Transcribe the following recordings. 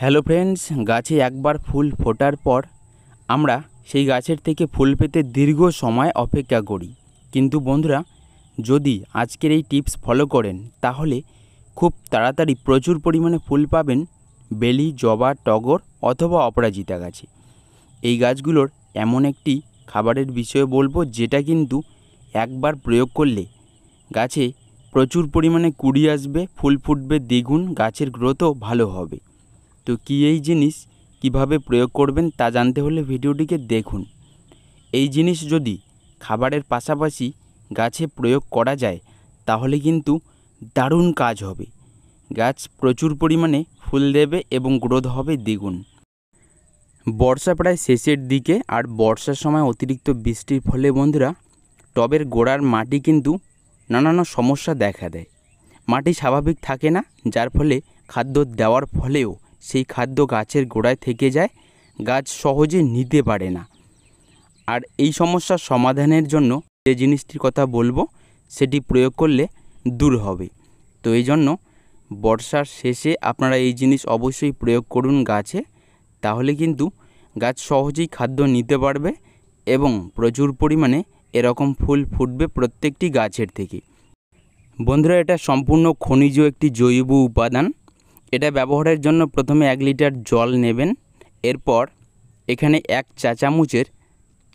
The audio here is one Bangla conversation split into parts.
হ্যালো ফ্রেন্ডস গাছে একবার ফুল ফোটার পর আমরা সেই গাছের থেকে ফুল পেতে দীর্ঘ সময় অপেক্ষা করি কিন্তু বন্ধুরা যদি আজকের এই টিপস ফলো করেন তাহলে খুব তাড়াতাড়ি প্রচুর পরিমাণে ফুল পাবেন বেলি জবা টগর অথবা অপরাজিতা গাছে এই গাছগুলোর এমন একটি খাবারের বিষয়ে বলবো যেটা কিন্তু একবার প্রয়োগ করলে গাছে প্রচুর পরিমাণে কুড়ি আসবে ফুল ফুটবে দ্বিগুণ গাছের গ্রোথও ভালো হবে তো কী এই জিনিস কিভাবে প্রয়োগ করবেন তা জানতে হলে ভিডিওটিকে দেখুন এই জিনিস যদি খাবারের পাশাপাশি গাছে প্রয়োগ করা যায় তাহলে কিন্তু দারুণ কাজ হবে গাছ প্রচুর পরিমাণে ফুল দেবে এবং গ্রোথ হবে দ্বিগুণ বর্ষা প্রায় শেষের দিকে আর বর্ষার সময় অতিরিক্ত বৃষ্টির ফলে বন্ধুরা টবের গোড়ার মাটি কিন্তু নানান সমস্যা দেখা দেয় মাটি স্বাভাবিক থাকে না যার ফলে খাদ্য দেওয়ার ফলেও সেই খাদ্য গাছের গোড়ায় থেকে যায় গাছ সহজে নিতে পারে না আর এই সমস্যার সমাধানের জন্য যে জিনিসটির কথা বলবো সেটি প্রয়োগ করলে দূর হবে তো এই জন্য বর্ষার শেষে আপনারা এই জিনিস অবশ্যই প্রয়োগ করুন গাছে তাহলে কিন্তু গাছ সহজেই খাদ্য নিতে পারবে এবং প্রচুর পরিমাণে এরকম ফুল ফুটবে প্রত্যেকটি গাছের থেকে বন্ধুরা এটা সম্পূর্ণ খনিজ একটি জৈব উপাদান এটা ব্যবহারের জন্য প্রথমে এক লিটার জল নেবেন এরপর এখানে এক চা চামচের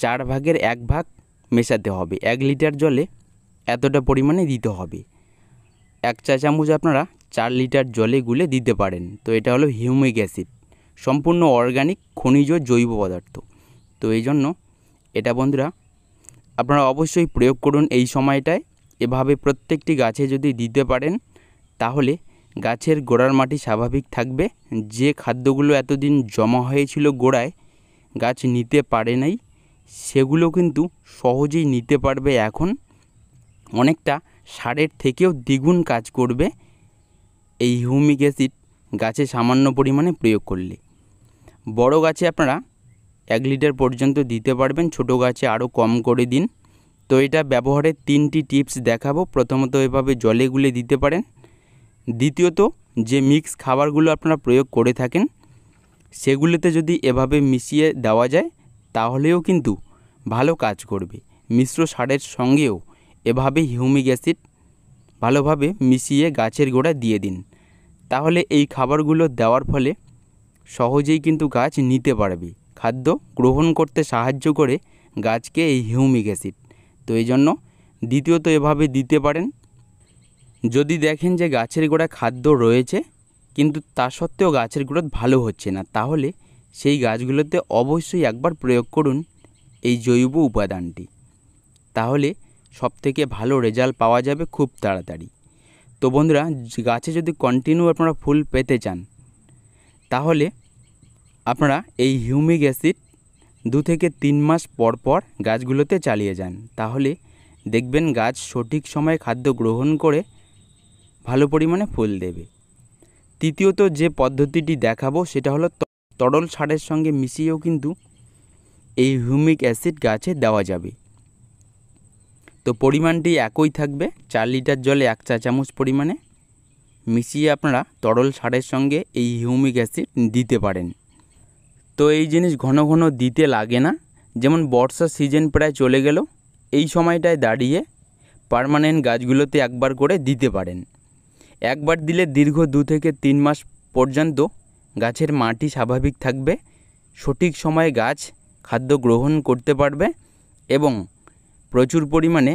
চার ভাগের এক ভাগ মেশাতে হবে এক লিটার জলে এতটা পরিমাণে দিতে হবে এক চা চামচ আপনারা চার লিটার জলে গুলে দিতে পারেন তো এটা হলো হিউমিক অ্যাসিড সম্পূর্ণ অর্গানিক খনিজ জৈব পদার্থ তো এই জন্য এটা বন্ধুরা আপনারা অবশ্যই প্রয়োগ করুন এই সময়টায় এভাবে প্রত্যেকটি গাছে যদি দিতে পারেন তাহলে গাছের গোড়ার মাটি স্বাভাবিক থাকবে যে খাদ্যগুলো এতদিন জমা হয়েছিল গোড়ায় গাছ নিতে পারে নাই সেগুলো কিন্তু সহজেই নিতে পারবে এখন অনেকটা সারের থেকেও দ্বিগুণ কাজ করবে এই হিউমিক অ্যাসিড গাছে সামান্য পরিমাণে প্রয়োগ করলে বড় গাছে আপনারা এক লিটার পর্যন্ত দিতে পারবেন ছোট গাছে আরও কম করে দিন তো এটা ব্যবহারের তিনটি টিপস দেখাবো প্রথমত এভাবে জলে গুলে দিতে পারেন দ্বিতীয়ত যে মিক্স খাবারগুলো আপনারা প্রয়োগ করে থাকেন সেগুলোতে যদি এভাবে মিশিয়ে দেওয়া যায় তাহলেও কিন্তু ভালো কাজ করবে মিশ্র সারের সঙ্গেও এভাবে হিউমিক অ্যাসিড ভালোভাবে মিশিয়ে গাছের গোড়া দিয়ে দিন তাহলে এই খাবারগুলো দেওয়ার ফলে সহজেই কিন্তু গাছ নিতে পারবে খাদ্য গ্রহণ করতে সাহায্য করে গাছকে এই হিউমিক অ্যাসিড তো এই জন্য দ্বিতীয়ত এভাবে দিতে পারেন যদি দেখেন যে গাছের গোড়ায় খাদ্য রয়েছে কিন্তু তা সত্ত্বেও গাছের গোড়া ভালো হচ্ছে না তাহলে সেই গাছগুলোতে অবশ্যই একবার প্রয়োগ করুন এই জৈব উপাদানটি তাহলে সবথেকে ভালো রেজাল্ট পাওয়া যাবে খুব তাড়াতাড়ি তো বন্ধুরা গাছে যদি কন্টিনিউ আপনারা ফুল পেতে চান তাহলে আপনারা এই হিউমিক অ্যাসিড দু থেকে তিন মাস পর পর গাছগুলোতে চালিয়ে যান তাহলে দেখবেন গাছ সঠিক সময়ে খাদ্য গ্রহণ করে ভালো পরিমাণে ফুল দেবে তৃতীয়ত যে পদ্ধতিটি দেখাবো সেটা হলো তরল সারের সঙ্গে মিশিয়েও কিন্তু এই হিউমিক অ্যাসিড গাছে দেওয়া যাবে তো পরিমাণটি একই থাকবে চার লিটার জলে এক চা চামচ পরিমাণে মিশিয়ে আপনারা তরল সারের সঙ্গে এই হিউমিক অ্যাসিড দিতে পারেন তো এই জিনিস ঘন ঘন দিতে লাগে না যেমন বর্ষার সিজন প্রায় চলে গেল এই সময়টায় দাঁড়িয়ে পারমানেন্ট গাছগুলোতে একবার করে দিতে পারেন একবার দিলে দীর্ঘ দু থেকে তিন মাস পর্যন্ত গাছের মাটি স্বাভাবিক থাকবে সঠিক সময়ে গাছ খাদ্য গ্রহণ করতে পারবে এবং প্রচুর পরিমাণে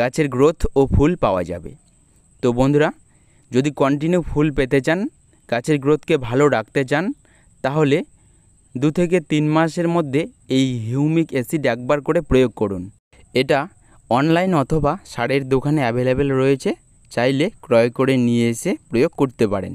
গাছের গ্রোথ ও ফুল পাওয়া যাবে তো বন্ধুরা যদি কন্টিনিউ ফুল পেতে চান গাছের গ্রোথকে ভালো রাখতে চান তাহলে দু থেকে তিন মাসের মধ্যে এই হিউমিক অ্যাসিড একবার করে প্রয়োগ করুন এটা অনলাইন অথবা সারের দোকানে অ্যাভেলেবেল রয়েছে চাইলে ক্রয় করে নিয়ে এসে প্রয়োগ করতে পারেন